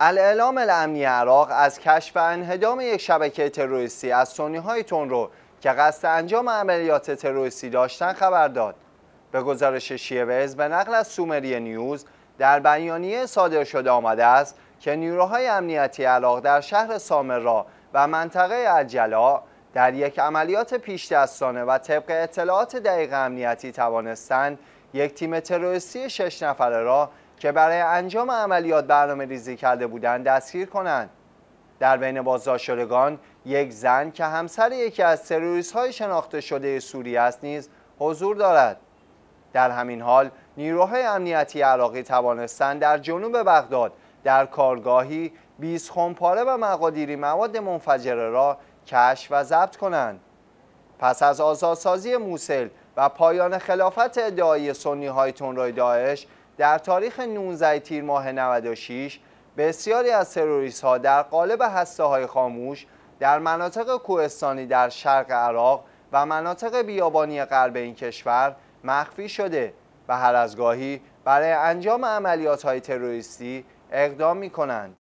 الاعلام الامنی عراق از کشف انهدام یک شبکه تروریستی از سنی های تون که قصد انجام عملیات تروریستی داشتن خبر داد. به گزارش شیوز به نقل از سومری نیوز در بیانیه صادر شده آمده است که نیروهای امنیتی عراق در شهر سامرا و منطقه الجلا در یک عملیات پیش دستانه و طبق اطلاعات دقیق امنیتی توانستند یک تیم تروریستی شش نفره را که برای انجام عملیات برنامه ریزی کرده بودند دستگیر کنند. در بین بازداشتگان، یک زن که همسر یکی از تروریست های شناخته شده سوریه است نیز حضور دارد. در همین حال نیروهای امنیتی عراقی توانستند در جنوب بغداد در کارگاهی 20 خمپاره و مقادیری مواد منفجره را کشف و ضبط کنند. پس از آزادسازی موسل و پایان خلافت ادعایی سنی های تنروی داعش در تاریخ 19 تیر ماه 96 بسیاری از تروریست ها در قالب هسته های خاموش در مناطق کوهستانی در شرق عراق و مناطق بیابانی غرب این کشور مخفی شده و هر از گاهی برای انجام عملیات های تروریستی اقدام می کنند.